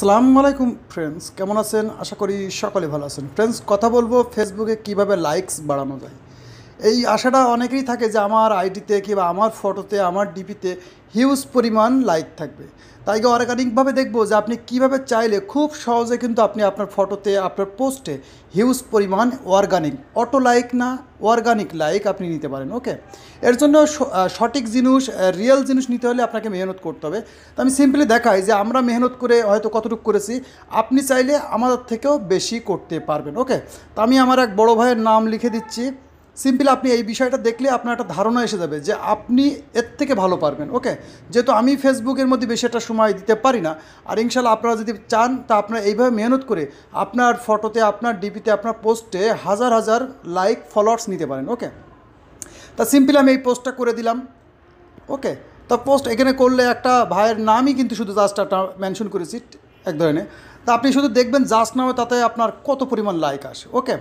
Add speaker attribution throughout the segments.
Speaker 1: সালাম আলাইকুম ফ্রেন্ডস কেমন আছেন আশা করি সকলে ভালো আছেন ফ্রেন্ডস কথা বলবো ফেসবুকে কিভাবে লাইকস বাড়ানো যায় এই আশাটা অনেকেরই থাকে যে আমার আইডিতে কিংবা আমার ফটোতে আমার ডিপিতে হিউজ পরিমাণ লাইক থাকবে তাই অর্গানিকভাবে দেখবো যে আপনি কিভাবে চাইলে খুব সহজে কিন্তু আপনি আপনার ফটোতে আপনার পোস্টে হিউজ পরিমাণ অর্গানিক অটো লাইক না অর্গানিক লাইক আপনি নিতে পারেন ওকে এর জন্য সঠিক জিনিস রিয়েল জিনিস নিতে হলে আপনাকে মেহনত করতে হবে তো আমি সিম্পলি দেখাই যে আমরা মেহনত করে হয়তো কতটুকু করেছি আপনি চাইলে আমাদের থেকেও বেশি করতে পারবেন ওকে তো আমি আমার এক বড় ভাইয়ের নাম লিখে দিচ্ছি সিম্পলি আপনি এই বিষয়টা দেখলে আপনার একটা ধারণা এসে যাবে যে আপনি এর থেকে ভালো পারবেন ওকে যেহেতু আমি ফেসবুকের মধ্যে বেশি একটা সময় দিতে পারি না আর ইনশাল্লাহ আপনারা যদি চান তা আপনারা এইভাবে মেহনত করে আপনার ফটোতে আপনার ডিপিতে আপনার পোস্টে হাজার হাজার লাইক ফলোয়ার্স নিতে পারেন ওকে তা সিম্পলি আমি এই পোস্টটা করে দিলাম ওকে তা পোস্ট এখানে করলে একটা ভাইয়ের নামই কিন্তু শুধু জাস্ট একটা মেনশন করেছি এক ধরনের তা আপনি শুধু দেখবেন জাস্ট নামে তাতে আপনার কত পরিমাণ লাইক আসে ওকে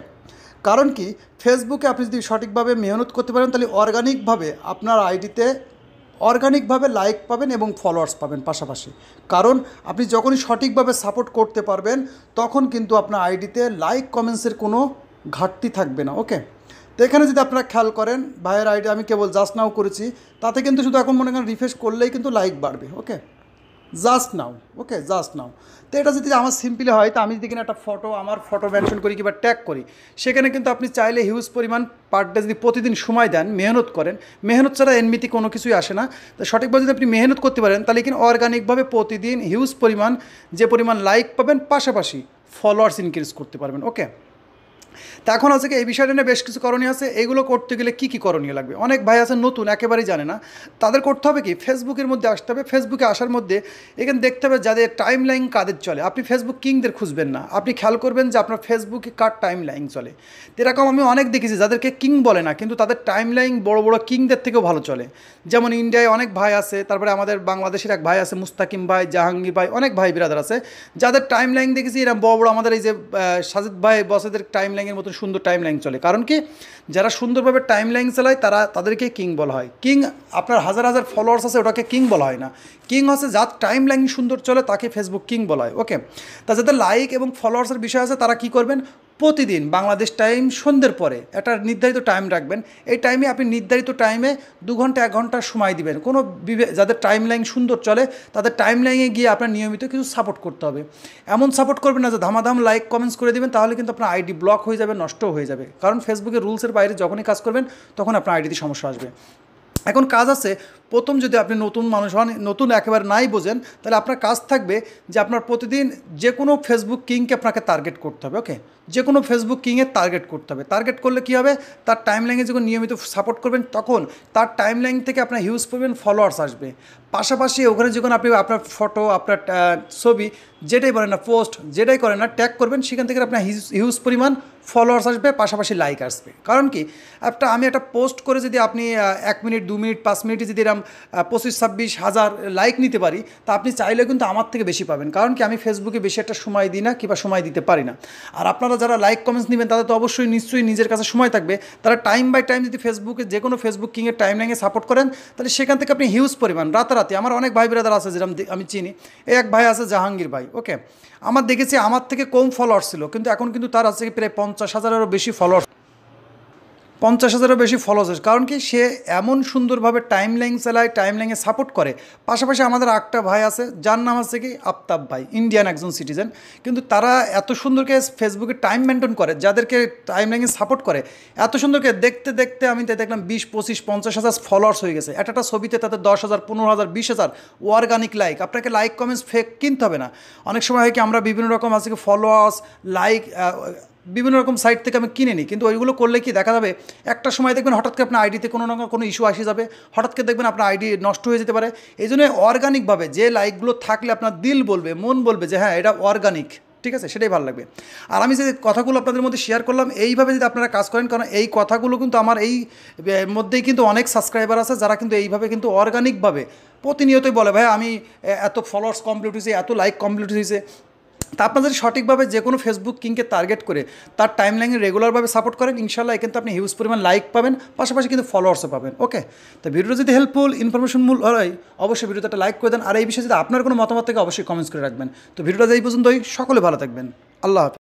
Speaker 1: কারণ কি ফেসবুকে আপনি যদি সঠিকভাবে মেহনত করতে পারেন তাহলে অর্গানিকভাবে আপনার আইডিতে অর্গানিকভাবে লাইক পাবেন এবং ফলোয়ার্স পাবেন পাশাপাশি কারণ আপনি যখনই সঠিকভাবে সাপোর্ট করতে পারবেন তখন কিন্তু আপনার আইডিতে লাইক কমেন্টসের কোনো ঘাটতি থাকবে না ওকে তো এখানে যদি আপনারা খেয়াল করেন ভাইয়ের আইডি আমি কেবল জাস্ট নাও করেছি তাতে কিন্তু শুধু এখন মনে করেন রিফ্রেশ করলেই কিন্তু লাইক বাড়বে ওকে জাস্ট নাও ওকে জাস্ট নাও তো এটা যদি আমার সিম্পলি হয় তো আমি যদি কিনা একটা ফটো আমার ফটো মেনশন করি কিংবা ট্যাগ করি সেখানে কিন্তু আপনি চাইলে হিউজ পরিমাণ পার ডে যদি প্রতিদিন সময় দেন মেহনত করেন মেহনত ছাড়া এমনিতে কোনো কিছুই আসে না তো সঠিকভাবে যদি আপনি মেহনত করতে পারেন তাহলে কিন্তু অর্গানিকভাবে প্রতিদিন হিউজ পরিমাণ যে পরিমাণ লাইক পাবেন পাশাপাশি ফলোয়ার্স ইনক্রিজ করতে পারবেন ওকে তা এখন আছে কি এই বিষয়টা নিয়ে বেশ কিছু করণীয় আছে এগুলো করতে গেলে কী কী করণীয় লাগবে অনেক ভাই আছে নতুন একেবারেই জানে না তাদের করতে হবে কি ফেসবুকের মধ্যে আসতে হবে ফেসবুকে আসার মধ্যে এখানে দেখতে হবে যাদের টাইম লাইন কাদের চলে আপনি ফেসবুক কিংদের খুঁজবেন না আপনি খেয়াল করবেন যে আপনার ফেসবুকে কার টাইম লাইন চলে এরকম আমি অনেক দেখেছি যাদেরকে কিং বলে না কিন্তু তাদের টাইম লাইন বড় বড় কিংদের থেকেও ভালো চলে যেমন ইন্ডিয়ায় অনেক ভাই আছে তারপরে আমাদের বাংলাদেশের এক ভাই আছে মুস্তাকিম ভাই জাহাঙ্গীর ভাই অনেক ভাই বিরাদার আছে যাদের টাইম লাইন দেখেছি এরা বড় বড় আমাদের এই যে সাজিদ ভাই বসেদের টাইম লাইন লাইনের মতো সুন্দর টাইম লাইন চলে কারণ কি যারা সুন্দরভাবে টাইম লাইন চালায় তারা তাদেরকে কিং বলা হয় কিং আপনার হাজার হাজার ফলোয়ার্স আছে ওটাকে কিং বলা হয় না কিং আছে যার টাইম লাইন সুন্দর চলে তাকে ফেসবুক কিং বলা হয় ওকে তা যাদের লাইক এবং ফলোয়ার্সের বিষয় আছে তারা কি করবেন প্রতিদিন বাংলাদেশ টাইম সন্ধ্যের পরে একটা নির্ধারিত টাইম রাখবেন এই টাইমে আপনি নির্ধারিত টাইমে দু ঘন্টা এক ঘন্টা সময় দিবেন কোনো যাদের টাইম লাইন সুন্দর চলে তাদের টাইম লাইনে গিয়ে আপনার নিয়মিত কিছু সাপোর্ট করতে হবে এমন সাপোর্ট করবেন না যে ধামাধাম লাইক কমেন্টস করে দেবেন তাহলে কিন্তু আপনার আইডি ব্লক হয়ে যাবে নষ্ট হয়ে যাবে কারণ ফেসবুকে রুলসের বাইরে যখনই কাজ করবেন তখন আপনার আইডিতে সমস্যা আসবে এখন কাজ আছে প্রথম যদি আপনি নতুন মানুষ হন নতুন একেবারে নাই বোঝেন তাহলে আপনার কাজ থাকবে যে আপনার প্রতিদিন যে কোনো ফেসবুক কিংকে আপনাকে টার্গেট করতে হবে ওকে যে কোনো ফেসবুক কিংয়ের টার্গেট করতে হবে টার্গেট করলে কী হবে তার টাইম লাইনে যখন নিয়মিত সাপোর্ট করবেন তখন তার টাইম লাইন থেকে আপনার হিউজ পরিমাণ ফলোয়ার্স আসবে পাশাপাশি ওখানে যখন আপনি আপনার ফটো আপনার ছবি যেটাই বলেন না পোস্ট যেটাই করেন না ট্যাগ করবেন সেখান থেকে আপনার হিউজ পরিমাণ ফলোয়ার্স আসবে পাশাপাশি লাইক আসবে কারণ কি একটা আমি একটা পোস্ট করে যদি আপনি এক মিনিট দু মিনিট পাঁচ মিনিটে যদি এরকম পঁচিশ ছাব্বিশ হাজার লাইক নিতে পারি তা আপনি চাইলে কিন্তু আমার থেকে বেশি পাবেন কারণ কি আমি ফেসবুকে বেশি একটা সময় দিই না কিংবা সময় দিতে পারি না আর আপনারা যারা লাইক কমেন্টস নেবেন তাদের তো অবশ্যই নিশ্চয়ই নিজের কাছে সময় থাকবে তারা টাইম বাই টাইম যদি ফেসবুকে যে কোনো ফেসবুক কিংয়ের টাইম লাইনে সাপোর্ট করেন তাহলে সেখান থেকে আপনি হিউজ পরিমাণ রাতারাতি আমার অনেক ভাই ব্রাদার আছে যেরকম আমি চিনি এই এক ভাই আছে জাহাঙ্গীর ভাই ওকে আমার দেখেছি আমার থেকে কম ফলোয়ার ছিল কিন্তু এখন কিন্তু তার আছে প্রায় পঞ্চাশ হাজারেরও বেশি ফলোয়ার পঞ্চাশ হাজারও বেশি আছে কারণ কি সে এমন সুন্দরভাবে টাইম লাইন চালায় টাইম লাইনে সাপোর্ট করে পাশাপাশি আমাদের একটা ভাই আছে যার নাম আছে কি আফতাব ভাই ইন্ডিয়ান একজন সিটিজেন কিন্তু তারা এত সুন্দরকে ফেসবুকে টাইম মেনটেন করে যাদেরকে টাইম লাইনে সাপোর্ট করে এত সুন্দরকে দেখতে দেখতে আমি তাই দেখলাম বিশ পঁচিশ পঞ্চাশ হাজার ফলোয়ার্স হয়ে গেছে একটা একটা ছবিতে তাদের দশ হাজার পনেরো হাজার বিশ হাজার অর্গানিক লাইক আপনাকে লাইক কমেন্টস ফেক কিনতে হবে না অনেক সময় হয় কি আমরা বিভিন্ন রকম আছে কি ফলোয়ার্স লাইক বিভিন্ন রকম সাইট থেকে আমি কিনে নিই কিন্তু ওইগুলো করলে কি দেখা যাবে একটা সময় দেখবেন হঠাৎ করে আপনার আইডিতে কোনো না কোনো ইস্যু আসে যাবে হঠাৎ করে দেখবেন আপনার আইডি নষ্ট হয়ে যেতে পারে এই জন্য অর্গানিকভাবে যে লাইকগুলো থাকলে আপনার দিল বলবে মন বলবে যে হ্যাঁ এটা অর্গানিক ঠিক আছে সেটাই ভালো লাগবে আর আমি যে কথাগুলো আপনাদের মধ্যে শেয়ার করলাম এইভাবে যদি আপনারা কাজ করেন কারণ এই কথাগুলো কিন্তু আমার এই মধ্যেই কিন্তু অনেক সাবস্ক্রাইবার আছে যারা কিন্তু এইভাবে কিন্তু অর্গানিকভাবে প্রতিনিয়তই বলে ভাই আমি এত ফলোয়ার্স কমপ্লিট হয়েছে এত লাইক কমপ্লিট হয়েছে তা আপনার যদি সঠিকভাবে যে কোনো ফেসবুক কিংকে টার্গেট করে তার টাইম লাইনে রেগুলারভাবে সাপোর্ট করেন ইনশাল্লাহ কিন্তু আপনি হিউজ পরিমাণ লাইক পাবেন পাশাপাশি কিন্তু ফলোয়ার্সও পাবেন ওকে তো ভিডিও যদি হেল্পফুল ইনফরমেশন মূল হয় অবশ্যই ভিডিওতে একটা লাইক করে দেন আর এই বিষয়ে যদি আপনার কোনো মতামত থেকে অবশ্যই কমেন্টস করে রাখবেন তো ভিডিওটা এই পর্যন্তই সকলে ভালো থাকবেন আল্লাহ